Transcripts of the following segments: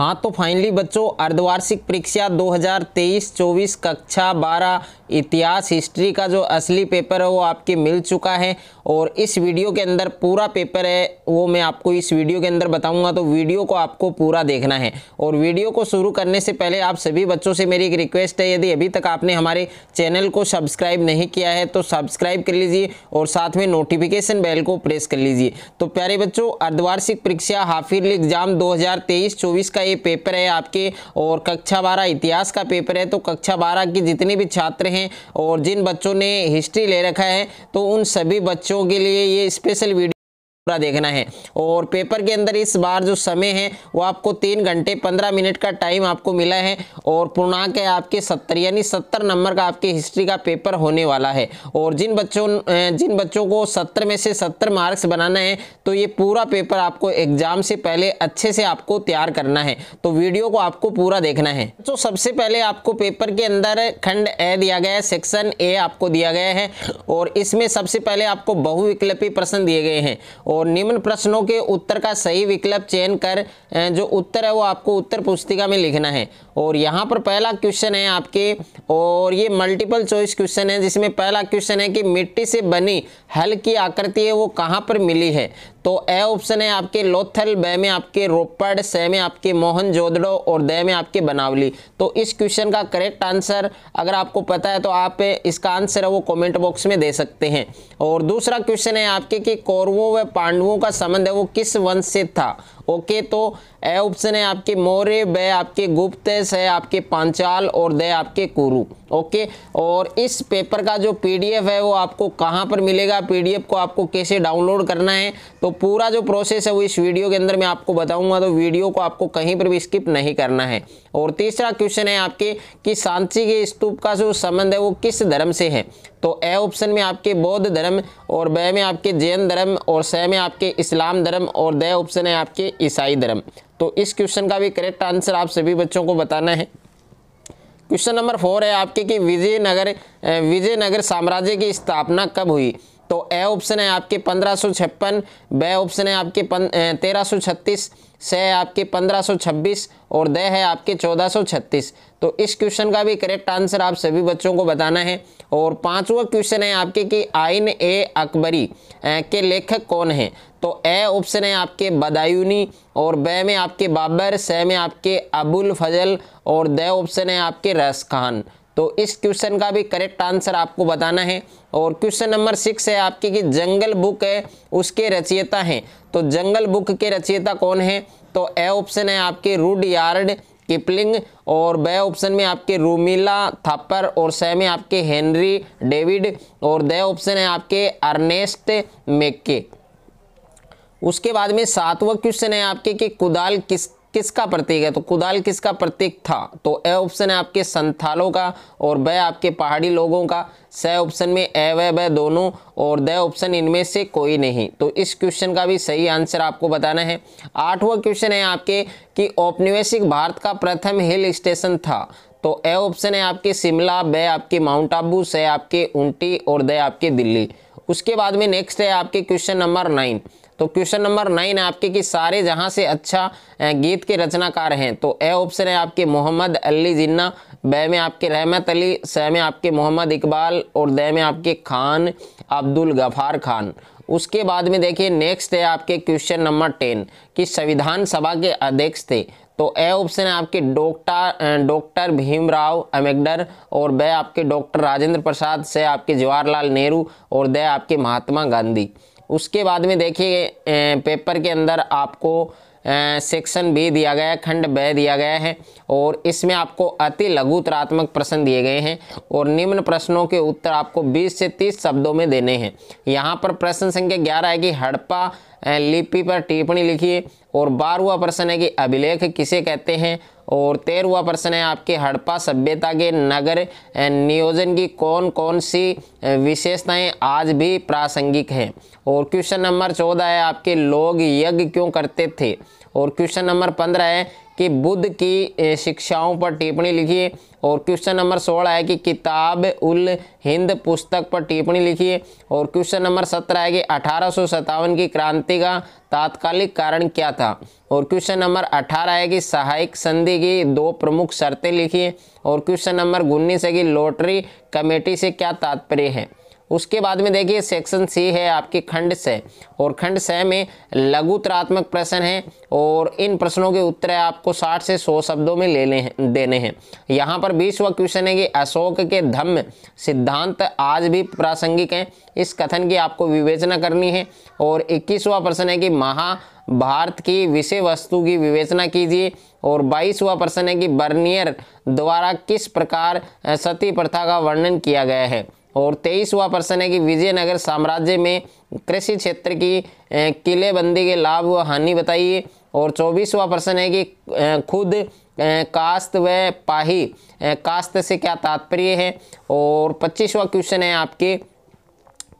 हाँ तो फाइनली बच्चों अर्धवार्षिक परीक्षा 2023-24 कक्षा 12 इतिहास हिस्ट्री का जो असली पेपर है वो आपके मिल चुका है और इस वीडियो के अंदर पूरा पेपर है वो मैं आपको इस वीडियो के अंदर बताऊंगा तो वीडियो को आपको पूरा देखना है और वीडियो को शुरू करने से पहले आप सभी बच्चों से मेरी एक रिक्वेस्ट है यदि अभी तक आपने हमारे चैनल को सब्सक्राइब नहीं किया है तो सब्सक्राइब कर लीजिए और साथ में नोटिफिकेशन बेल को प्रेस कर लीजिए तो प्यारे बच्चों अर्धवार्षिक परीक्षा हाफिल एग्जाम दो हज़ार का ये पेपर है आपके और कक्षा बारह इतिहास का पेपर है तो कक्षा बारह के जितने भी छात्र हैं और जिन बच्चों ने हिस्ट्री ले रखा है तो उन सभी बच्चों के लिए ये स्पेशल वीडियो पूरा देखना है और पेपर के अंदर इस बार जो समय है वो आपको तीन घंटे पंद्रह मिनट का टाइम आपको मिला है और पूर्णांक है आपके सत्तर यानी सत्तर नंबर का आपके हिस्ट्री का पेपर होने वाला है और जिन बच्चों जिन बच्चों को सत्तर में से सत्तर मार्क्स बनाना है तो ये पूरा पेपर आपको एग्जाम से पहले अच्छे से आपको तैयार करना है तो वीडियो को आपको पूरा देखना है तो सबसे पहले आपको पेपर के अंदर खंड ए दिया गया है सेक्शन ए आपको दिया गया है और इसमें सबसे पहले आपको बहुविकल्पी प्रश्न दिए गए हैं और निम्न प्रश्नों के उत्तर का सही विकल्प चयन कर जो उत्तर है वो आपको उत्तर पुस्तिका में लिखना है और यहाँ पर पहला क्वेश्चन है आपके और ये मल्टीपल चॉइस क्वेश्चन है जिसमें पहला क्वेश्चन है कि मिट्टी से बनी हल की आकृति है वो कहाँ पर मिली है तो ए ऑप्शन है आपके लोथल ब में आपके रोपड़ स में आपके मोहन जोदड़ो और दे में आपके बनावली तो इस क्वेश्चन का करेक्ट आंसर अगर आपको पता है तो आप इसका आंसर है वो कमेंट बॉक्स में दे सकते हैं और दूसरा क्वेश्चन है आपके कि कौरवों व पांडवों का संबंध है वो किस वंश से था ओके तो ए ऑप्शन है आपके मौर्य ब आपके गुप्त स आपके पांचाल और द आपके कुरु ओके और इस पेपर का जो पीडीएफ है वो आपको कहाँ पर मिलेगा पीडीएफ को आपको कैसे डाउनलोड करना है तो पूरा जो प्रोसेस है वो इस वीडियो के अंदर मैं आपको बताऊंगा तो वीडियो को आपको कहीं पर भी स्किप नहीं करना है और तीसरा क्वेश्चन है आपके कि सांची के स्तूप का जो संबंध है वो किस धर्म से है तो ए ऑप्शन में आपके बौद्ध धर्म और ब में आपके जैन धर्म और स में आपके इस्लाम धर्म और द ऑप्शन है आपके ईसाई धर्म तो इस क्वेश्चन का भी करेक्ट आंसर आप सभी बच्चों को बताना है क्वेश्चन नंबर फोर है आपके कि विजयनगर विजयनगर साम्राज्य की स्थापना कब हुई तो ए ऑप्शन है आपके पंद्रह सौ छप्पन ब ऑप्शन है आपके तेरह सौ छत्तीस स है आपके पंद्रह सौ छब्बीस और द है आपके चौदह सौ छत्तीस तो इस क्वेश्चन का भी करेक्ट आंसर आप सभी बच्चों को बताना है और पांचवा क्वेश्चन है आपके कि आइन ए अकबरी के लेखक कौन हैं तो ए ऑप्शन है आपके बदायूनी और ब में आपके बाबर स में आपके अबुल फजल और द ऑप्शन है आपके रस खान तो इस क्वेश्चन का भी करेक्ट आंसर आपको बताना है और क्वेश्चन नंबर सिक्स है आपके कि जंगल बुक है उसके रचयिता हैं तो जंगल बुक के रचयिता कौन है तो ए ऑप्शन है आपके रूड यार्ड किपलिंग और ब ऑप्शन में आपके रूमिला थापर और स में आपके हेनरी डेविड और द ऑप्शन है आपके अर्नेस्ट मेक्के उसके बाद में सातवां क्वेश्चन है आपके कि कुदाल किस किसका प्रतीक है तो कुदाल किसका प्रतीक था तो ए ऑप्शन है आपके संथालों का और ब आपके पहाड़ी लोगों का स ऑप्शन में ए व दोनों और द ऑप्शन इनमें से कोई नहीं तो इस क्वेश्चन का भी सही आंसर आपको बताना है आठवां क्वेश्चन है आपके कि औपनिवेशिक भारत का प्रथम हिल स्टेशन था तो ए ऑप्शन है आपके शिमला ब आपके माउंट आबू स आपके ऊंटी और द आपके दिल्ली उसके बाद में नेक्स्ट है आपके क्वेश्चन नंबर नाइन तो क्वेश्चन नंबर नाइन है आपके कि सारे जहां से अच्छा गीत के रचनाकार हैं तो ए ऑप्शन है आपके मोहम्मद अली जिन्ना बे में आपके रहमत अली स में आपके मोहम्मद इकबाल और द में आपके खान अब्दुल गफार खान उसके बाद में देखिए नेक्स्ट है आपके क्वेश्चन नंबर टेन कि संविधान सभा के अध्यक्ष थे तो ए ऑप्शन है आपके डॉक्टर डॉक्टर भीमराव अम्बेडकर और बे आपके डॉक्टर राजेंद्र प्रसाद से आपके जवाहरलाल नेहरू और द आपके महात्मा गांधी उसके बाद में देखिए पेपर के अंदर आपको सेक्शन बी दिया गया है खंड ब दिया गया है और इसमें आपको अति लघु उत्तरात्मक प्रश्न दिए गए हैं और निम्न प्रश्नों के उत्तर आपको 20 से 30 शब्दों में देने हैं यहाँ पर प्रश्न संख्या 11 है कि हड़प्पा लिपि पर टिप्पणी लिखिए और बारहवा प्रश्न है कि अभिलेख किसे कहते हैं और तेरहवा प्रश्न है आपके हड़प्पा सभ्यता के नगर नियोजन की कौन कौन सी विशेषताएं आज भी प्रासंगिक हैं और क्वेश्चन नंबर चौदह है आपके लोग यज्ञ क्यों करते थे और क्वेश्चन नंबर पंद्रह है कि बुद्ध की शिक्षाओं पर टिप्पणी लिखिए और क्वेश्चन नंबर सोलह है कि किताब उल हिंद पुस्तक पर टिप्पणी लिखिए और क्वेश्चन नंबर सत्रह है कि अठारह की क्रांति का तात्कालिक कारण क्या था और क्वेश्चन नंबर अठारह है कि सहायक संधि की दो प्रमुख शर्तें लिखिए और क्वेश्चन नंबर उन्नीस है कि लॉटरी कमेटी से क्या तात्पर्य है उसके बाद में देखिए सेक्शन सी है आपके खंड स और खंड स में लघु उत्तरात्मक प्रश्न है और इन प्रश्नों के उत्तर आपको 60 से 100 शब्दों में लेने हैं देने हैं यहाँ पर बीसवा क्वेश्चन है कि अशोक के धम्म सिद्धांत आज भी प्रासंगिक हैं इस कथन की आपको विवेचना करनी है और इक्कीसवा प्रश्न है कि महाभारत की विषय वस्तु की विवेचना कीजिए और बाईसवा प्रश्न है कि बर्नियर द्वारा किस प्रकार सती प्रथा का वर्णन किया गया है और तेईसवा प्रश्न है कि विजयनगर साम्राज्य में कृषि क्षेत्र की किलेबंदी के लाभ व हानि बताइए और चौबीसवा प्रश्न है कि खुद कास्त व पाही कास्त से क्या तात्पर्य है और पच्चीसवा क्वेश्चन है आपके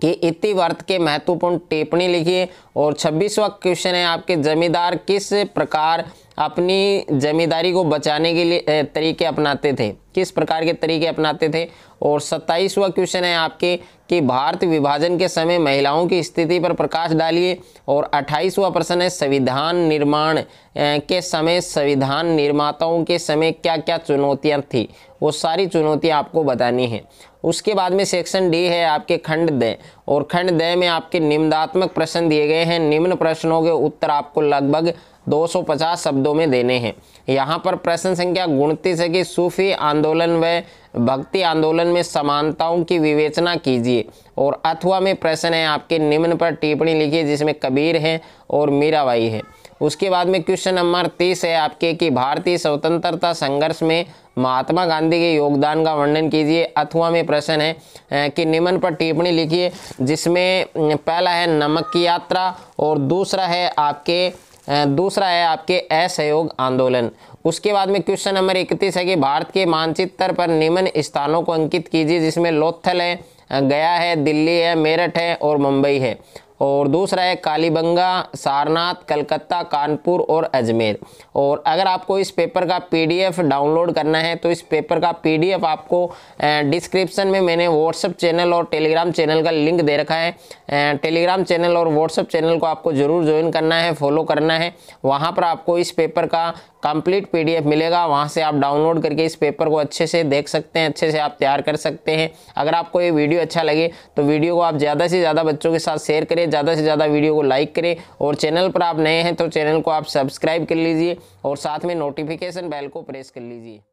कि इतिवर्त के महत्वपूर्ण टिप्पणी लिखिए और छब्बीसवा क्वेश्चन है आपके जमींदार किस प्रकार अपनी जमींदारी को बचाने के लिए तरीके अपनाते थे किस प्रकार के तरीके अपनाते थे और सत्ताईसवा क्वेश्चन है आपके कि भारत विभाजन के समय महिलाओं की स्थिति पर प्रकाश डालिए और अट्ठाईसवा प्रश्न है संविधान निर्माण के समय संविधान निर्माताओं के समय क्या क्या चुनौतियां थी वो सारी चुनौतियां आपको बतानी है उसके बाद में सेक्शन डी है आपके खंड दय और खंड दय में आपके निम्नात्मक प्रश्न दिए गए हैं निम्न प्रश्नों के उत्तर आपको लगभग 250 शब्दों में देने हैं यहाँ पर प्रश्न संख्या उनतीस है कि सूफी आंदोलन व भक्ति आंदोलन में समानताओं की विवेचना कीजिए और अथवा में प्रश्न है आपके निम्न पर टिप्पणी लिखिए जिसमें कबीर हैं और मीराबाई है उसके बाद में क्वेश्चन नंबर तीस है आपके कि भारतीय स्वतंत्रता संघर्ष में महात्मा गांधी के योगदान का वर्णन कीजिए अथवा में प्रश्न है कि निम्न पर टिप्पणी लिखिए जिसमें पहला है नमक की यात्रा और दूसरा है आपके दूसरा है आपके असहयोग आंदोलन उसके बाद में क्वेश्चन नंबर इकतीस है कि भारत के मानचित्र पर निम्न स्थानों को अंकित कीजिए जिसमें लोथल है गया है दिल्ली है मेरठ है और मुंबई है और दूसरा है कालीबंगा सारनाथ कलकत्ता कानपुर और अजमेर और अगर आपको इस पेपर का पीडीएफ डाउनलोड करना है तो इस पेपर का पीडीएफ आपको डिस्क्रिप्शन में मैंने व्हाट्सअप चैनल और टेलीग्राम चैनल का लिंक दे रखा है टेलीग्राम चैनल और व्हाट्सअप चैनल को आपको ज़रूर ज्वाइन करना है फॉलो करना है वहाँ पर आपको इस पेपर का कंप्लीट पीडीएफ मिलेगा वहाँ से आप डाउनलोड करके इस पेपर को अच्छे से देख सकते हैं अच्छे से आप तैयार कर सकते हैं अगर आपको ये वीडियो अच्छा लगे तो वीडियो को आप ज़्यादा से ज़्यादा बच्चों के साथ शेयर करें ज़्यादा से ज़्यादा वीडियो को लाइक करें और चैनल पर आप नए हैं तो चैनल को आप सब्सक्राइब कर लीजिए और साथ में नोटिफिकेशन बैल को प्रेस कर लीजिए